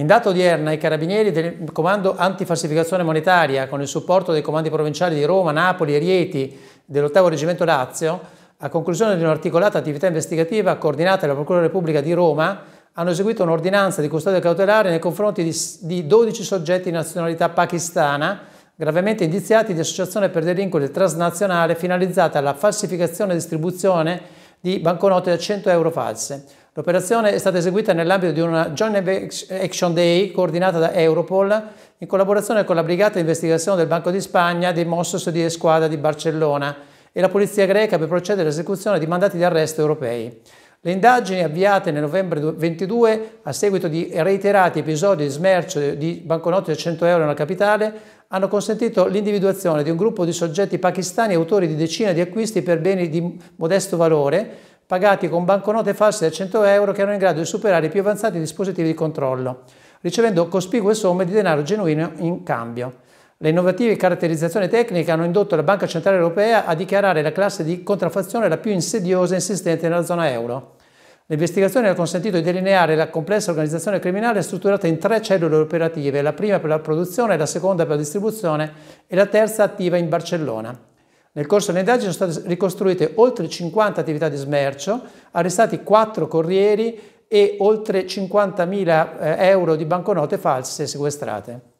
In data odierna i carabinieri del Comando Antifalsificazione Monetaria, con il supporto dei comandi provinciali di Roma, Napoli e Rieti dell'ottavo Reggimento Lazio, a conclusione di un'articolata attività investigativa coordinata dalla Procura Repubblica di Roma, hanno eseguito un'ordinanza di custodia cautelare nei confronti di, di 12 soggetti di nazionalità pakistana gravemente indiziati di associazione per delinquere transnazionale finalizzata alla falsificazione e distribuzione di banconote da 100 euro false, L'operazione è stata eseguita nell'ambito di una Joint Action Day coordinata da Europol in collaborazione con la Brigata di Investigazione del Banco di Spagna dei Mossos di Esquadra di Barcellona e la Polizia greca per procedere all'esecuzione di mandati di arresto europei. Le indagini avviate nel novembre 22 a seguito di reiterati episodi di smercio di banconote da 100 euro nella capitale hanno consentito l'individuazione di un gruppo di soggetti pakistani autori di decine di acquisti per beni di modesto valore pagati con banconote false da 100 euro che erano in grado di superare i più avanzati dispositivi di controllo, ricevendo cospicue somme di denaro genuino in cambio. Le innovative caratterizzazioni tecniche hanno indotto la Banca Centrale Europea a dichiarare la classe di contraffazione la più insidiosa e insistente nella zona euro. L'investigazione ha consentito di delineare la complessa organizzazione criminale strutturata in tre cellule operative, la prima per la produzione, la seconda per la distribuzione e la terza attiva in Barcellona. Nel corso delle indagini sono state ricostruite oltre 50 attività di smercio, arrestati 4 corrieri e oltre 50.000 eh, euro di banconote false sequestrate.